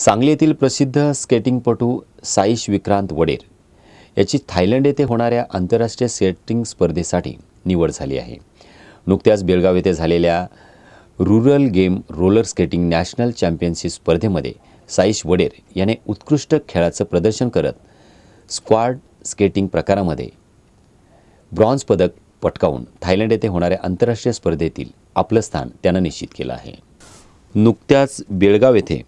सांगली येथील प्रसिद्ध स्केटिंगपटू साईश विक्रांत वडेर याची थायलंड येथे होणाऱ्या आंतरराष्ट्रीय स्केटिंग स्पर्धेसाठी निवड झाली आहे नुकत्याच बेळगाव येथे झालेल्या rural game roller skating national championship स्पर्धेमध्ये साईश वडेर याने उत्कृष्ट खेळाचं प्रदर्शन करत स्क्वाड स्केटिंग प्रकारामध्ये ब्रॉन्झ पदक पटकावून थायलंड येथे होणाऱ्या आंतरराष्ट्रीय स्पर्धेतील आपलं स्थान त्यानं निश्चित केलं आहे नुकत्याच बेळगाव येथे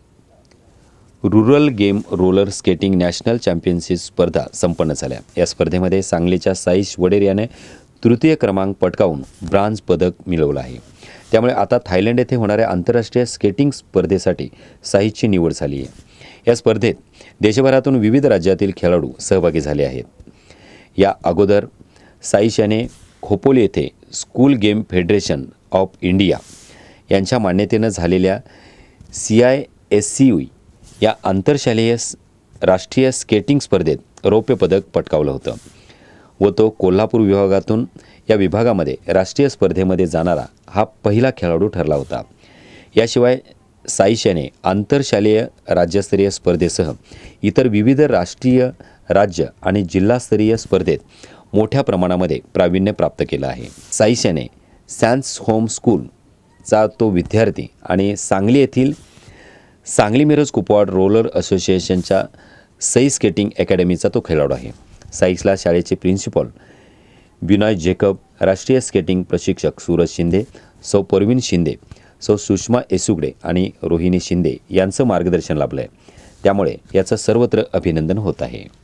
rural game roller skating national championship स्पर्धा संपन्न झाल्या या स्पर्धेमध्ये सांगलीच्या साईश वडेर याने तृतीय क्रमांक पटकावून ब्रांज पदक मिळवलं आहे त्यामुळे आता थायलंड येथे होणाऱ्या आंतरराष्ट्रीय स्केटिंग स्पर्धेसाठी साईशची निवड झाली आहे या स्पर्धेत देशभरातून विविध राज्यातील खेळाडू सहभागी झाले आहेत या अगोदर साईश याने खोपोली येथे school game federation of India यांच्या मान्यतेनं झालेल्या C I S C U या आंतरशालेय राष्ट्रीय स्केटिंग स्पर्धेत रौप्य पदक पटकावलं होतं व तो कोल्हापूर विभागातून या विभागामध्ये राष्ट्रीय स्पर्धेमध्ये जाणारा हा पहिला खेळाडू ठरला होता याशिवाय साईशाने आंतरशालेय राज्यस्तरीय स्पर्धेसह इतर विविध राष्ट्रीय राज्य आणि जिल्हास्तरीय स्पर्धेत मोठ्या प्रमाणामध्ये प्रावीण्य प्राप्त केलं आहे साईशाने सॅन्स होम स्कूलचा तो विद्यार्थी आणि सांगली येथील सांगली मिरज कुपवाड रोलर असोसिएशनच्या सई स्केटिंग अकॅडमीचा तो खेळाडू आहे साईसला शाळेचे प्रिन्सिपॉल विनॉय जेकब राष्ट्रीय स्केटिंग प्रशिक्षक सूरज शिंदे सौ परवीन शिंदे सौ सुषमा एसुगडे आणि रोहिणी शिंदे यांचं मार्गदर्शन लाभलं आहे त्यामुळे याचं सर्वत्र अभिनंदन होत आहे